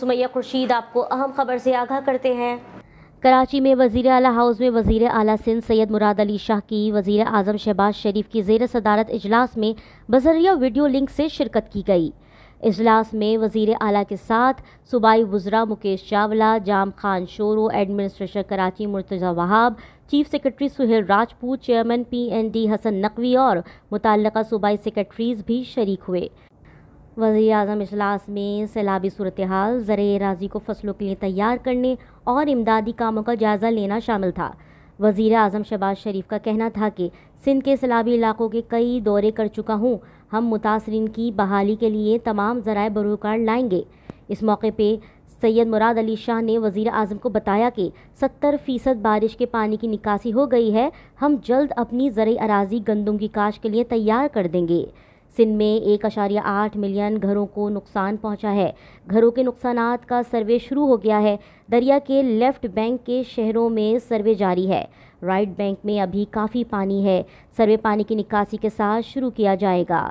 सुमैया खुर्शीद आपको अहम खबर से आगाह करते हैं कराची में वजीर अली हाउस में वजीर अली सिंध सैयद मुराद अली शाह की वजीर अजम शहबाज शरीफ की जेर सदारत अजलास में बजरिया वीडियो लिंक से शिरकत की गई अजलास में वजीर अली के साथ सूबाई वज्रा Mukesh Chawla Jam Khan Shoro administration Karachi Murtaza Wahab chief secretary Suhail Rajput chairman P N D Hasan Naqvi और मुतल सूबाई सेक्रेटरीज़ भी शरीक हुए वजी अजम अजलास में सैलाबी सूरत हाल ज़र राजी को फसलों के लिए तैयार करने और इमदादी कामों का जायज़ा लेना शामिल था वज़ी अजम शहबाज शरीफ का कहना था कि सिंध के सैलाबी इलाकों के कई दौरे कर चुका हूँ हम मुतासरीन की बहाली के लिए तमाम ज़रा बरूकार लाएँगे इस मौके पर सैयद मुराद अली शाह ने वज़ी अजम को बताया कि सत्तर फ़ीसद बारिश के पानी की निकासी हो गई है हम जल्द अपनी ज़रिए अराजी गंदम की काश के लिए तैयार कर देंगे सिंध में एक अशारिया आठ मिलियन घरों को नुकसान पहुंचा है घरों के नुकसान का सर्वे शुरू हो गया है दरिया के लेफ्ट बैंक के शहरों में सर्वे जारी है राइट बैंक में अभी काफ़ी पानी है सर्वे पानी की निकासी के साथ शुरू किया जाएगा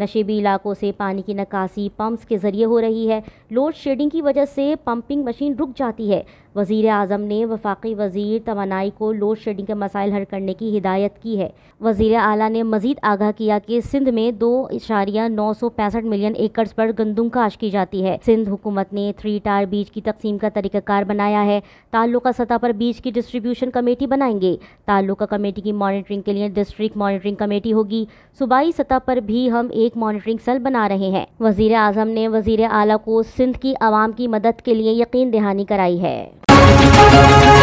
नशेबी इलाकों से पानी की निकासी पंप्स के ज़रिए हो रही है लोड शेडिंग की वजह से पंपिंग मशीन रुक जाती है वजीर अजम ने वफाकी वजीर तोानाई को लोड शेडिंग के मसाइल हल करने की हिदायत की है वजीर अली ने मजीद आगाह किया कि सिंध में दो इशारिया नौ सौ पैंसठ मिलियन एकड़ पर गंदुम काश की जाती है सिंध हुकूमत ने थ्री टार बीज की तकसीम का तरीक़ाकार बनाया है ताल्लुका सतह पर बीज की डिस्ट्रीब्यूशन कमेटी बनाएंगे ताल्लुका कमेटी की मॉनिटरिंग के लिए डिस्ट्रिक्ट मॉनिटरिंग कमेटी होगी सूबाई सतह पर भी हम एक एक मॉनिटरिंग सेल बना रहे हैं वजीर आजम ने वजीर आला को सिंध की आवाम की मदद के लिए यकीन दहानी कराई है